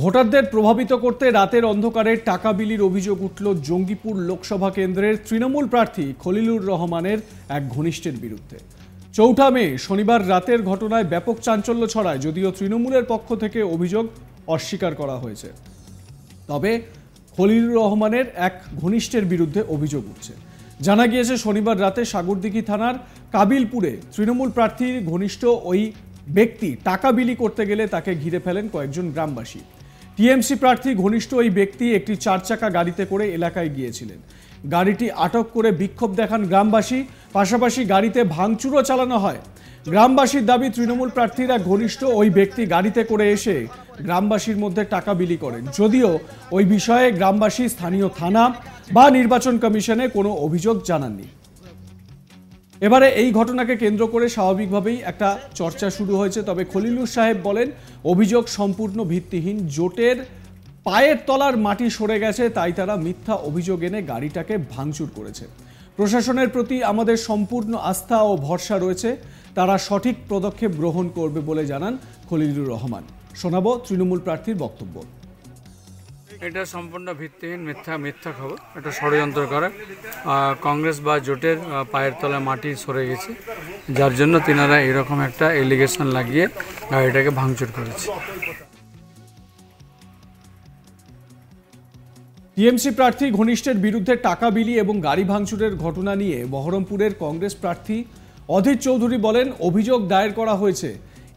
ভোটারদের প্রভাবিত করতে রাতের অন্ধকারে টাকা বিলির অভিযোগ উঠল জঙ্গিপুর লোকসভা কেন্দ্রের তৃণমূল প্রার্থী খলিলুর রহমানের এক ঘনিষ্ঠের বিরুদ্ধে চৌঠা মে শনিবার রাতের ঘটনায় ব্যাপক চাঞ্চল্য ছড়ায় যদিও তৃণমূলের পক্ষ থেকে অভিযোগ অস্বীকার করা হয়েছে তবে খলিলুর রহমানের এক ঘনিষ্ঠের বিরুদ্ধে অভিযোগ উঠছে জানা গিয়েছে শনিবার রাতে সাগরদিঘি থানার কাবিলপুরে তৃণমূল প্রার্থীর ঘনিষ্ঠ ওই ব্যক্তি টাকা বিলি করতে গেলে তাকে ঘিরে ফেলেন কয়েকজন গ্রামবাসী টিএমসি প্রার্থী ঘনিষ্ঠ ওই ব্যক্তি একটি চার চাকা গাড়িতে করে এলাকায় গিয়েছিলেন গাড়িটি আটক করে বিক্ষোভ দেখান গ্রামবাসী পাশাপাশি গাড়িতে ভাঙচুরও চালানো হয় গ্রামবাসীর দাবি তৃণমূল প্রার্থীরা ঘনিষ্ঠ ওই ব্যক্তি গাড়িতে করে এসে গ্রামবাসীর মধ্যে টাকা বিলি করেন যদিও ওই বিষয়ে গ্রামবাসী স্থানীয় থানা বা নির্বাচন কমিশনে কোনো অভিযোগ জানাননি এবারে এই ঘটনাকে কেন্দ্র করে স্বাভাবিকভাবেই একটা চর্চা শুরু হয়েছে তবে খলিলুর সাহেব বলেন অভিযোগ সম্পূর্ণ ভিত্তিহীন জোটের পায়ের তলার মাটি সরে গেছে তাই তারা মিথ্যা অভিযোগ এনে গাড়িটাকে ভাঙচুর করেছে প্রশাসনের প্রতি আমাদের সম্পূর্ণ আস্থা ও ভরসা রয়েছে তারা সঠিক পদক্ষেপ গ্রহণ করবে বলে জানান খলিলুর রহমান শোনাব তৃণমূল প্রার্থীর বক্তব্য এটা সম্পূর্ণ ভিত্তিহীন মিথ্যা মিথ্যা খবর এটা ষড়যন্ত্র করে কংগ্রেস বা জোটের পায়ের তলায় মাটি সরে গেছে যার জন্য তিনারা এরকম একটা এলিগেশন লাগিয়ে গাড়িটাকে ভাঙচুর করেছে টিএমসি প্রার্থী ঘনিষ্ঠের বিরুদ্ধে টাকা বিলি এবং গাড়ি ভাঙচুরের ঘটনা নিয়ে বহরমপুরের কংগ্রেস প্রার্থী অধীর চৌধুরী বলেন অভিযোগ দায়ের করা হয়েছে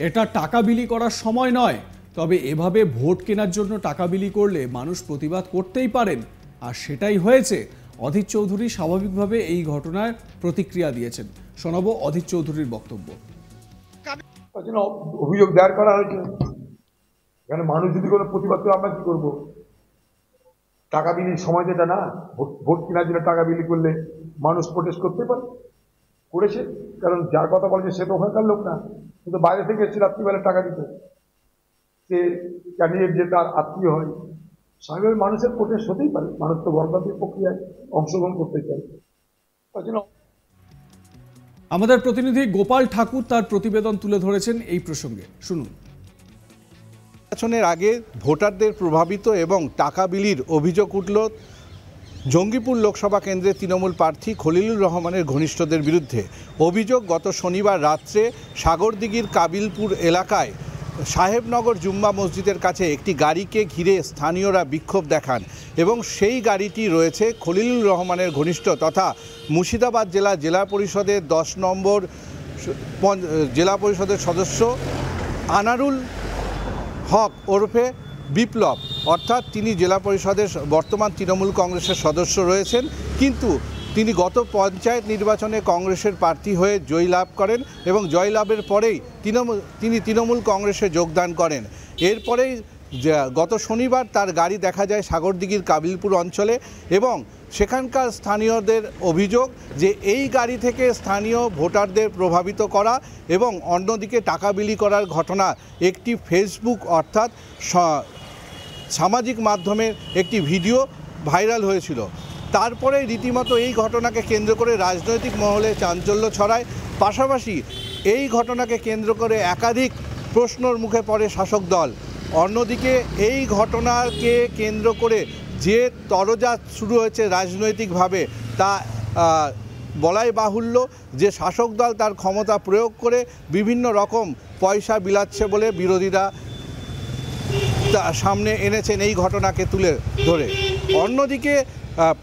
এটা টাকা বিলি করার সময় নয় তবে এভাবে ভোট কেনার জন্য টাকা বিলি করলে মানুষ প্রতিবাদ করতেই পারেন আর সেটাই হয়েছে অধীর চৌধুরী স্বাভাবিকভাবে এই ঘটনায় প্রতিক্রিয়া দিয়েছেন শোনাব অধীর চৌধুরীর বক্তব্য অভিযোগ দায়ের করা হয়েছে এখানে মানুষ যদি কোনো প্রতিবাদ করে আমরা কি করবো টাকা বিলি সময় যেটা না ভোট কেনার জন্য টাকা বিলি করলে মানুষ প্রোটেস্ট করতে পারে করেছে কারণ যার কথা বলেছে সে তো ওখানকার লোক না কিন্তু বাইরে থেকে এসছে রাত্রিবেলা টাকা দিতে যে ক্যান্ডিডেট যে তার আত্মীয় হয় সাহেবের মানুষের প্রতি হতেই পারে মানুষ তো গণতান্ত্রিক প্রক্রিয়ায় অংশগ্রহণ করতে চায় আমাদের প্রতিনিধি গোপাল ঠাকুর তার প্রতিবেদন তুলে ধরেছেন এই প্রসঙ্গে শুনুন নির্বাচনের আগে ভোটারদের প্রভাবিত এবং টাকা বিলির অভিযোগ উঠল জঙ্গিপুর লোকসভা কেন্দ্রে তৃণমূল প্রার্থী খলিলুর রহমানের ঘনিষ্ঠদের বিরুদ্ধে অভিযোগ গত শনিবার রাত্রে সাগরদিঘির কাবিলপুর এলাকায় সাহেবনগর জুম্মা মসজিদের কাছে একটি গাড়িকে ঘিরে স্থানীয়রা বিক্ষোভ দেখান এবং সেই গাড়িটি রয়েছে খলিলুর রহমানের ঘনিষ্ঠ তথা মুর্শিদাবাদ জেলা জেলা পরিষদের দশ নম্বর জেলা পরিষদের সদস্য আনারুল হক ওরফে বিপ্লব অর্থাৎ তিনি জেলা পরিষদের বর্তমান তৃণমূল কংগ্রেসের সদস্য রয়েছেন কিন্তু তিনি গত পঞ্চায়েত নির্বাচনে কংগ্রেসের প্রার্থী হয়ে জয়লাভ করেন এবং জয়লাভের পরেই তৃণমূল তিনি তৃণমূল কংগ্রেসে যোগদান করেন এরপরেই গত শনিবার তার গাড়ি দেখা যায় সাগরদিঘির কাবিলপুর অঞ্চলে এবং সেখানকার স্থানীয়দের অভিযোগ যে এই গাড়ি থেকে স্থানীয় ভোটারদের প্রভাবিত করা এবং অন্যদিকে টাকা বিলি করার ঘটনা একটি ফেসবুক অর্থাৎ সামাজিক মাধ্যমের একটি ভিডিও ভাইরাল হয়েছিল তারপরে রীতিমতো এই ঘটনাকে কেন্দ্র করে রাজনৈতিক মহলে চাঞ্চল্য ছড়ায় পাশাপাশি এই ঘটনাকে কেন্দ্র করে একাধিক প্রশ্নর মুখে পড়ে শাসক দল অন্যদিকে এই ঘটনাকে কেন্দ্র করে যে তরজাত শুরু হয়েছে রাজনৈতিকভাবে তা বলাই বাহুল্য যে শাসক দল তার ক্ষমতা প্রয়োগ করে বিভিন্ন রকম পয়সা বিলাচ্ছে বলে বিরোধীরা সামনে এনেছেন এই ঘটনাকে তুলে ধরে অন্যদিকে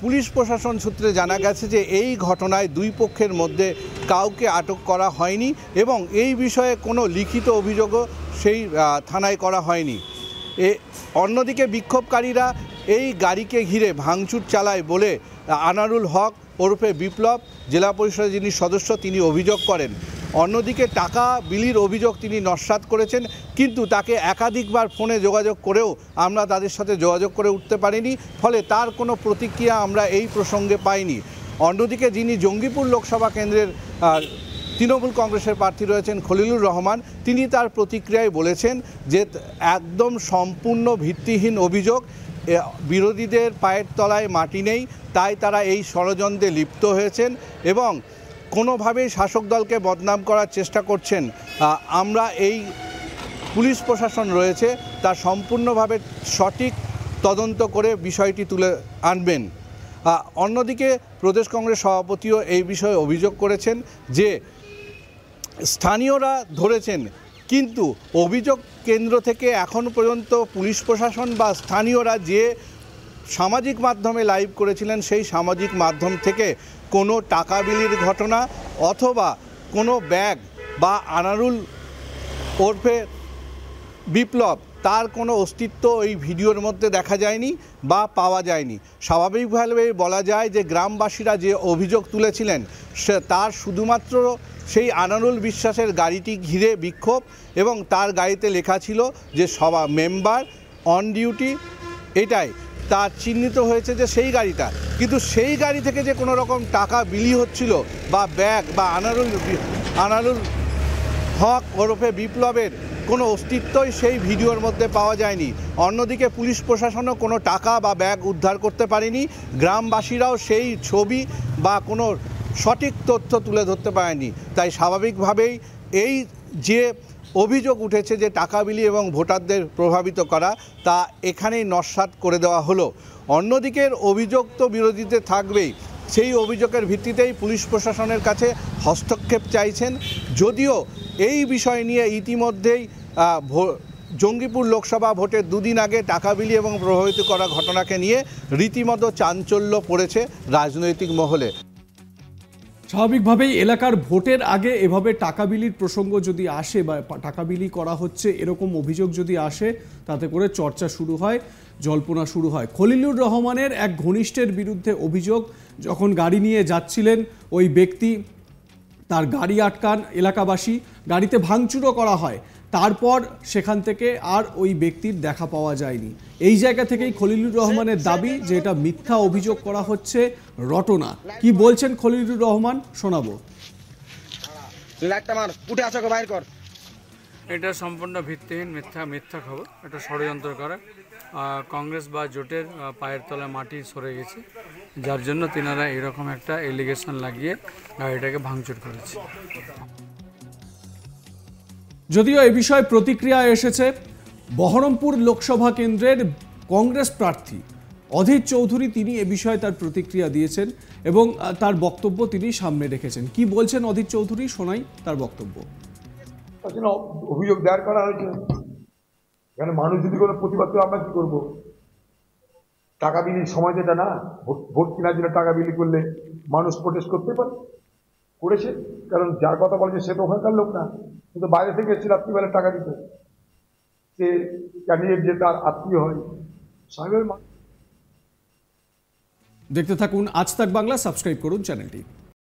পুলিশ প্রশাসন সূত্রে জানা গেছে যে এই ঘটনায় দুই পক্ষের মধ্যে কাউকে আটক করা হয়নি এবং এই বিষয়ে কোনো লিখিত অভিযোগও সেই থানায় করা হয়নি এ অন্যদিকে বিক্ষোভকারীরা এই গাড়িকে ঘিরে ভাঙচুর চালায় বলে আনারুল হক ওরফে বিপ্লব জেলা পরিষদের যিনি সদস্য তিনি অভিযোগ করেন অন্যদিকে টাকা বিলির অভিযোগ তিনি নস্বাত করেছেন কিন্তু তাকে একাধিকবার ফোনে যোগাযোগ করেও আমরা তাদের সাথে যোগাযোগ করে উঠতে পারিনি ফলে তার কোনো প্রতিক্রিয়া আমরা এই প্রসঙ্গে পাইনি অন্যদিকে যিনি জঙ্গিপুর লোকসভা কেন্দ্রের তৃণমূল কংগ্রেসের প্রার্থী রয়েছেন খলিলুর রহমান তিনি তার প্রতিক্রিয়ায় বলেছেন যে একদম সম্পূর্ণ ভিত্তিহীন অভিযোগ বিরোধীদের পায়ের তলায় মাটি নেই তাই তারা এই ষড়যন্ত্রে লিপ্ত হয়েছেন এবং কোনোভাবেই শাসক দলকে বদনাম করার চেষ্টা করছেন আমরা এই পুলিশ প্রশাসন রয়েছে তা সম্পূর্ণভাবে সঠিক তদন্ত করে বিষয়টি তুলে আনবেন অন্যদিকে প্রদেশ কংগ্রেস সভাপতিও এই বিষয়ে অভিযোগ করেছেন যে স্থানীয়রা ধরেছেন কিন্তু অভিযোগ কেন্দ্র থেকে এখন পর্যন্ত পুলিশ প্রশাসন বা স্থানীয়রা যে সামাজিক মাধ্যমে লাইভ করেছিলেন সেই সামাজিক মাধ্যম থেকে কোনো টাকা বিলির ঘটনা অথবা কোনো ব্যাগ বা আনারুল ওরফে বিপ্লব তার কোনো অস্তিত্ব এই ভিডিওর মধ্যে দেখা যায়নি বা পাওয়া যায়নি স্বাভাবিকভাবে বলা যায় যে গ্রামবাসীরা যে অভিযোগ তুলেছিলেন সে তার শুধুমাত্র সেই আনারুল বিশ্বাসের গাড়িটি ঘিরে বিক্ষোভ এবং তার গাড়িতে লেখা ছিল যে সবা মেম্বার অন ডিউটি এটাই তা চিহ্নিত হয়েছে যে সেই গাড়িটা কিন্তু সেই গাড়ি থেকে যে কোনো রকম টাকা বিলি হচ্ছিল বা ব্যাগ বা আনারুল আনারুল হক ওরফে বিপ্লবের কোনো অস্তিত্বই সেই ভিডিওর মধ্যে পাওয়া যায়নি অন্যদিকে পুলিশ প্রশাসনও কোনো টাকা বা ব্যাগ উদ্ধার করতে পারেনি গ্রামবাসীরাও সেই ছবি বা কোনো সঠিক তথ্য তুলে ধরতে পারেনি তাই স্বাভাবিকভাবেই এই যে অভিযোগ উঠেছে যে টাকা বিলি এবং ভোটারদের প্রভাবিত করা তা এখানেই নস্বাত করে দেওয়া হলো অন্যদিকের অভিযোগ তো বিরোধীতে থাকবেই সেই অভিযোগের ভিত্তিতেই পুলিশ প্রশাসনের কাছে হস্তক্ষেপ চাইছেন যদিও এই বিষয় নিয়ে ইতিমধ্যেই জঙ্গিপুর লোকসভা ভোটের দুদিন আগে টাকা বিলি এবং প্রভাবিত করা ঘটনাকে নিয়ে রীতিমতো চাঞ্চল্য পড়েছে রাজনৈতিক মহলে স্বাভাবিকভাবেই এলাকার ভোটের আগে এভাবে টাকা বিলির প্রসঙ্গ যদি আসে বা টাকা বিলি করা হচ্ছে এরকম অভিযোগ যদি আসে তাতে করে চর্চা শুরু হয় জল্পনা শুরু হয় খলিলুর রহমানের এক ঘনিষ্ঠের বিরুদ্ধে অভিযোগ যখন গাড়ি নিয়ে যাচ্ছিলেন ওই ব্যক্তি তার গাড়ি আটকান এলাকাবাসী গাড়িতে ভাঙচুরও করা হয় তারপর সেখান থেকে আর ওই ব্যক্তির দেখা পাওয়া যায়নি এই জায়গা থেকেই খলিলুর রহমানের দাবি যে এটা মিথ্যা অভিযোগ করা হচ্ছে রটনা কি বলছেন খলিলুর রহমান শোনাবো কর এটা সম্পূর্ণ ভিত্তিহীন মিথ্যা মিথ্যা খবর এটা ষড়যন্ত্র করে কংগ্রেস বা জোটের পায়ের তলায় মাটি সরে গেছে যার জন্য তিনারা এরকম একটা এলিগেশন লাগিয়ে গাড়িটাকে ভাঙচুর করেছে যদিও এ বিষয়ে প্রতিক্রিয়া এসেছে বহরমপুর লোকসভা কেন্দ্রের কংগ্রেস প্রার্থী অধীর চৌধুরী তিনি এ বিষয়ে তার প্রতিক্রিয়া দিয়েছেন এবং তার বক্তব্য তিনি সামনে রেখেছেন কি বলছেন অধীর চৌধুরী শোনাই তার বক্তব্য অভিযোগ দায়ের করা হয়েছে এখানে মানুষ যদি কোনো প্রতিবাদ করে আমরা কি করবো টাকা বিলি সময় যেটা না ভোট কেনার জন্য টাকা বিলি করলে মানুষ প্রোটেস্ট করতে পারে করেছে কারণ যার কথা বলছে সে তো ওখানকার লোক না কিন্তু বাইরে থেকে এসে রাত্রিবেলা টাকা দিতে যে ক্যান্ডিডেট যে তার আত্মীয় হয় সাহেবের দেখতে থাকুন আজ তাক বাংলা সাবস্ক্রাইব করুন চ্যানেলটি